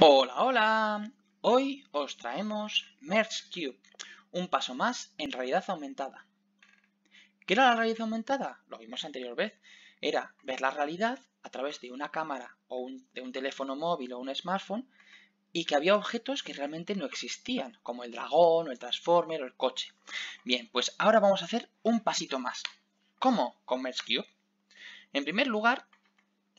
Hola, hola. Hoy os traemos Merge Cube, un paso más en realidad aumentada. ¿Qué era la realidad aumentada? Lo vimos anterior vez. Era ver la realidad a través de una cámara o de un teléfono móvil o un smartphone y que había objetos que realmente no existían, como el dragón o el transformer o el coche. Bien, pues ahora vamos a hacer un pasito más. ¿Cómo? Con Merge Cube. En primer lugar,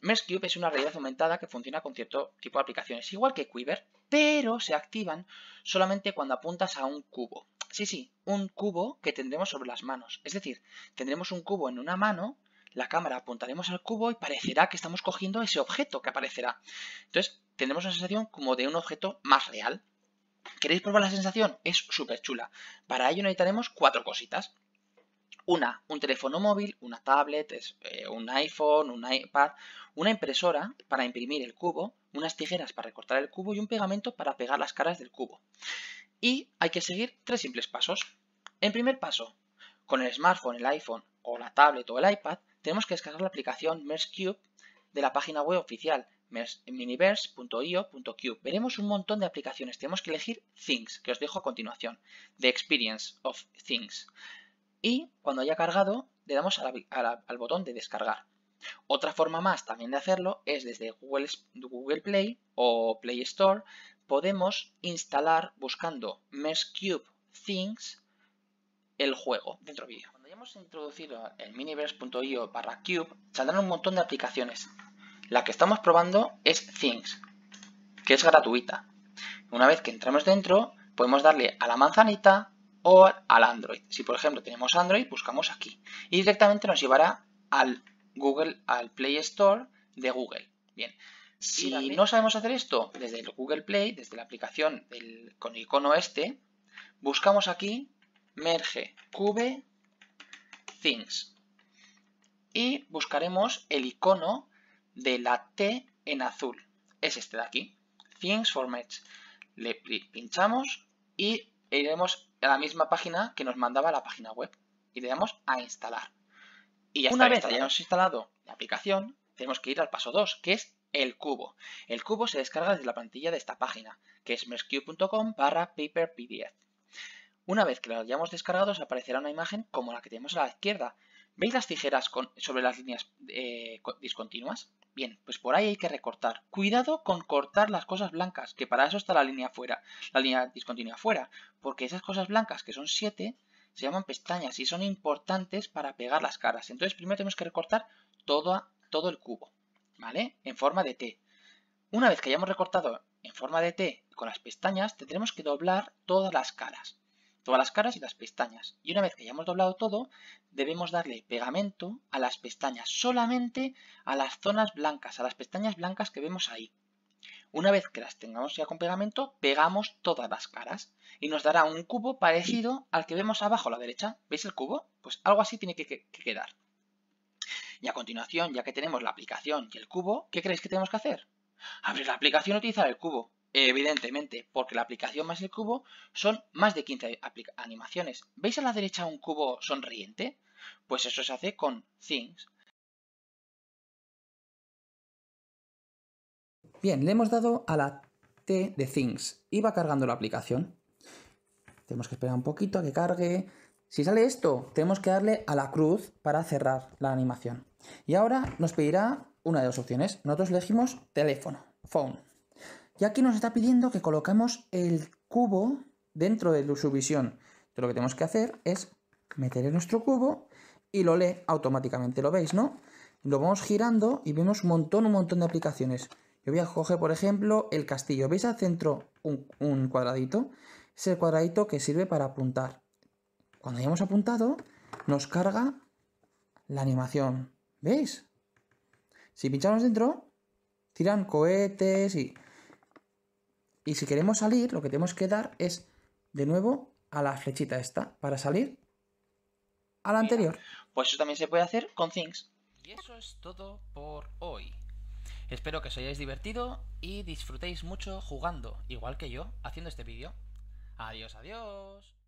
Cube es una realidad aumentada que funciona con cierto tipo de aplicaciones, igual que Quiver, pero se activan solamente cuando apuntas a un cubo. Sí, sí, un cubo que tendremos sobre las manos. Es decir, tendremos un cubo en una mano, la cámara apuntaremos al cubo y parecerá que estamos cogiendo ese objeto que aparecerá. Entonces, tendremos una sensación como de un objeto más real. ¿Queréis probar la sensación? Es súper chula. Para ello necesitaremos cuatro cositas una, un teléfono móvil, una tablet, eh, un iPhone, un iPad, una impresora para imprimir el cubo, unas tijeras para recortar el cubo y un pegamento para pegar las caras del cubo. Y hay que seguir tres simples pasos. En primer paso, con el smartphone, el iPhone o la tablet o el iPad, tenemos que descargar la aplicación Merge Cube de la página web oficial miniverse.io.cube. Veremos un montón de aplicaciones. Tenemos que elegir Things, que os dejo a continuación, The Experience of Things y cuando haya cargado le damos al botón de descargar. Otra forma más también de hacerlo es desde Google, Google Play o Play Store podemos instalar buscando Cube Things el juego dentro vídeo. Cuando hayamos introducido el miniverse.io para cube, saldrán un montón de aplicaciones. La que estamos probando es Things, que es gratuita. Una vez que entramos dentro, podemos darle a la manzanita o al Android. Si por ejemplo tenemos Android, buscamos aquí y directamente nos llevará al Google, al Play Store de Google. Bien, si no sabemos hacer esto desde el Google Play, desde la aplicación con el icono este, buscamos aquí merge cube things y buscaremos el icono de la T en azul. Es este de aquí, things for Le pinchamos y iremos a la misma página que nos mandaba la página web y le damos a instalar. Y ya una vez ya hayamos instalado la aplicación, tenemos que ir al paso 2, que es el cubo. El cubo se descarga desde la plantilla de esta página, que es mersq.com barra paperpdf. Una vez que lo hayamos descargado, os aparecerá una imagen como la que tenemos a la izquierda. ¿Veis las tijeras sobre las líneas eh, discontinuas? Bien, pues por ahí hay que recortar. Cuidado con cortar las cosas blancas, que para eso está la línea fuera, la línea discontinua fuera, porque esas cosas blancas, que son 7, se llaman pestañas y son importantes para pegar las caras. Entonces primero tenemos que recortar todo, todo el cubo, ¿vale? En forma de T. Una vez que hayamos recortado en forma de T con las pestañas, tendremos que doblar todas las caras todas las caras y las pestañas. Y una vez que hayamos doblado todo, debemos darle pegamento a las pestañas, solamente a las zonas blancas, a las pestañas blancas que vemos ahí. Una vez que las tengamos ya con pegamento, pegamos todas las caras y nos dará un cubo parecido al que vemos abajo a la derecha. ¿Veis el cubo? Pues algo así tiene que, que quedar. Y a continuación, ya que tenemos la aplicación y el cubo, ¿qué creéis que tenemos que hacer? Abrir la aplicación y utilizar el cubo. Evidentemente, porque la aplicación más el cubo son más de 15 animaciones. ¿Veis a la derecha un cubo sonriente? Pues eso se hace con Things. Bien, le hemos dado a la T de Things iba cargando la aplicación. Tenemos que esperar un poquito a que cargue. Si sale esto, tenemos que darle a la cruz para cerrar la animación. Y ahora nos pedirá una de dos opciones. Nosotros elegimos teléfono, phone. Y aquí nos está pidiendo que colocamos el cubo dentro de su visión. lo que tenemos que hacer es meter en nuestro cubo y lo lee automáticamente, lo veis, ¿no? Lo vamos girando y vemos un montón, un montón de aplicaciones. Yo voy a coger, por ejemplo, el castillo. ¿Veis al centro un, un cuadradito? Es el cuadradito que sirve para apuntar. Cuando hayamos apuntado, nos carga la animación. ¿Veis? Si pinchamos dentro, tiran cohetes y y si queremos salir, lo que tenemos que dar es de nuevo a la flechita esta para salir a la anterior. pues eso también se puede hacer con Things. Y eso es todo por hoy. Espero que os hayáis divertido y disfrutéis mucho jugando, igual que yo, haciendo este vídeo. Adiós, adiós.